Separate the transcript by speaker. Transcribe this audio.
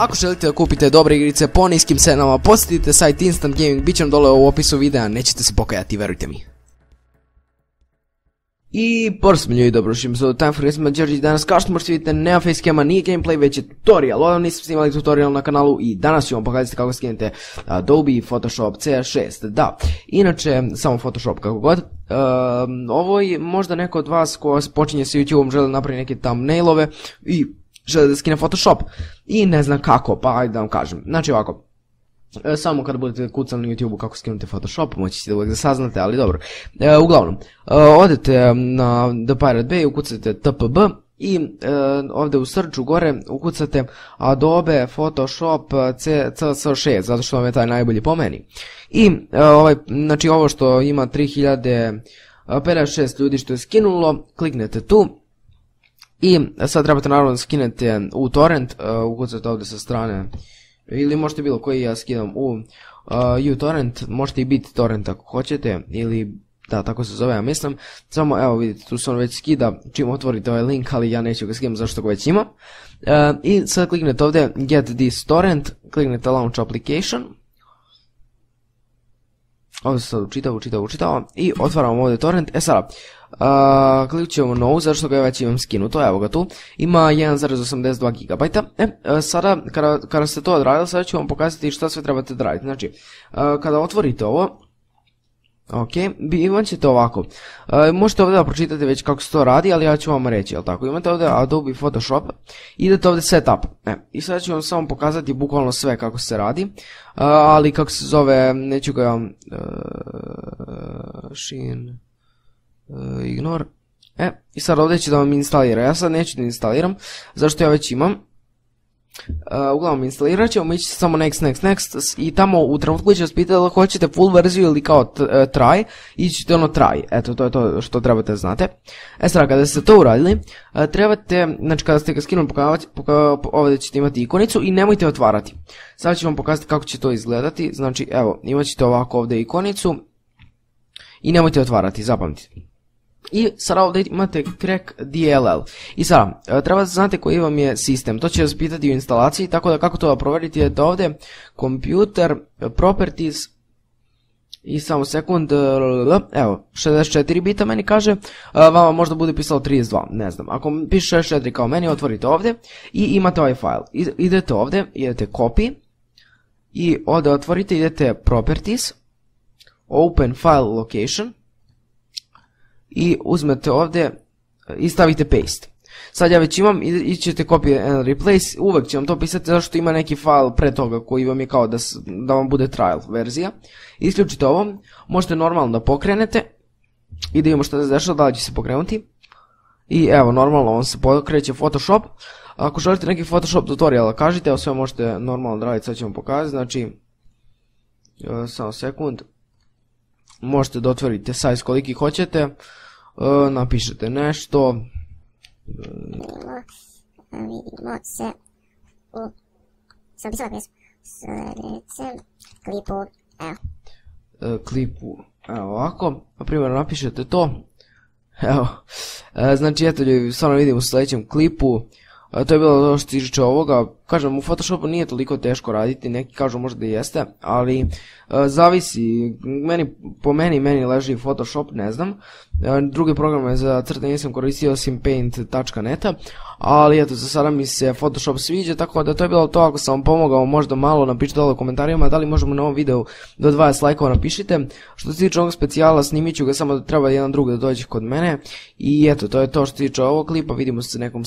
Speaker 1: Ako želite da kupite dobre igrice po niskim cenama, posjetite sajt Instant Gaming, bit će vam dole u opisu videa, nećete se pokajati, verujte mi. I porsmo i dobrošim se u Time for danas kao što možete vidjeti nema facecama, nije gameplay već je tutorial, ovdje nisam snimali tutorial na kanalu i danas ću vam pokazati kako skinete Adobe Photoshop c 6 da, inače samo Photoshop kako god, e, ovo je možda neko od vas koja počinje sa YouTube-om želi napraviti neke thumbnailove i žele da skine Photoshop i ne znam kako, pa ajde da vam kažem. Znači ovako, e, samo kad budete kucali na YouTube kako skinuti Photoshop, moći ćete uvijek da saznate, ali dobro. E, uglavnom, e, odete na The Pirate Bay, ukucate TPB i ovdje u srču gore ukucate Adobe Photoshop cs 6 zato što vam je taj najbolji po meni. I ovaj, znači ovo što ima 3000... 56 ljudi što je skinulo, kliknete tu i sad trebate naravno skinete u torrent, e, ukucate ovdje sa strane, ili možete bilo koji ja skidam u e, uTorrent, možete i biti torrent ako hoćete, ili da, tako se zove, ja mislim. Samo, evo vidite, tu se on već skida čim otvorite ovaj link, ali ja neću ga skidam zašto ga već ima. E, I sad kliknete ovdje Get this torrent, kliknete Launch application, Ovdje sam sad učitao, učitao, učitao i otvaramo ovdje torrent. E sada, uh, klik ćemo novu, zato što ga već imam skinuto, evo ga tu. Ima 1.82 GB. E, sada, kada, ste to odradili, sada ću vam pokazati što sve trebate raditi. Znači, kada otvorite ovo, Ok, imat ćete ovako, e, možete ovdje da pročitate već kako se to radi, ali ja ću vam reći, jel tako, imate ovdje Adobe Photoshop, idete ovdje Setup, e, i sada ću vam samo pokazati bukvalno sve kako se radi, e, ali kako se zove, neću ga vam, Shin, Ignore, e, i sad ovdje ću da vam instalira, ja sad neću da instaliram, zašto ja već imam, Uh, uglavnom, instalirat ćemo, ići samo next, next, next i tamo u trenutku će vas pitati hoćete full verziju ili kao e, try, ići ćete ono try, eto to je to što trebate znate. E sad kada ste to uradili, e, trebate, znači kada ste ga skinuli ovdje ćete imati ikonicu i nemojte otvarati. Sad ću vam pokazati kako će to izgledati, znači evo, imat ćete ovako ovdje ikonicu i nemojte otvarati, zapamtite. I sada ovdje imate crack DLL. I sada, e, treba znate koji vam je sistem. To će vas pitati u instalaciji, tako da kako to provjeriti je to ovdje. Computer, properties, i samo sekund, e, evo, 64 bita meni kaže, e, vama možda bude pisalo 32, ne znam. Ako piše 64 kao meni, otvorite ovdje i imate ovaj file. Idete ovdje, idete copy i ovdje otvorite, idete properties, open file location i uzmete ovdje e, i stavite paste. Sad ja već imam i ćete copy and replace, uvek će vam to pisati zašto ima neki file pre toga koji vam je kao da, vam bude trial verzija. Isključite ovo, možete normalno da pokrenete i da imamo što se dešava, da li će se pokrenuti. I evo, normalno on se pokreće Photoshop. Ako želite neki Photoshop tutorial, kažite, evo sve možete normalno raditi, sad ću vam pokazati, znači, e, samo sekund možete da otvorite size koliki hoćete, e, napišete nešto. Vidimo se u... klipu. Evo. E, klipu. Evo ovako. Na pa primjer napišete to. Evo. E, znači eto ljudi, stvarno vidimo u sljedećem klipu to je bilo ono što se tiče ovoga. Kažem, u Photoshopu nije toliko teško raditi, neki kažu možda i jeste, ali e, zavisi. Meni, po meni, meni leži Photoshop, ne znam. E, druge programe za crtanje nisam koristio osim paint.net, ali eto, za sada mi se Photoshop sviđa, tako da to je bilo to. Ako sam vam pomogao, možda malo napišite dole u komentarima, da li možemo na ovom videu do 20 lajkova napišite. Što se tiče ovog specijala, snimit ću ga, samo da treba jedan drugi da dođe kod mene. I eto, to je to što se tiče ovog klipa, vidimo se nekom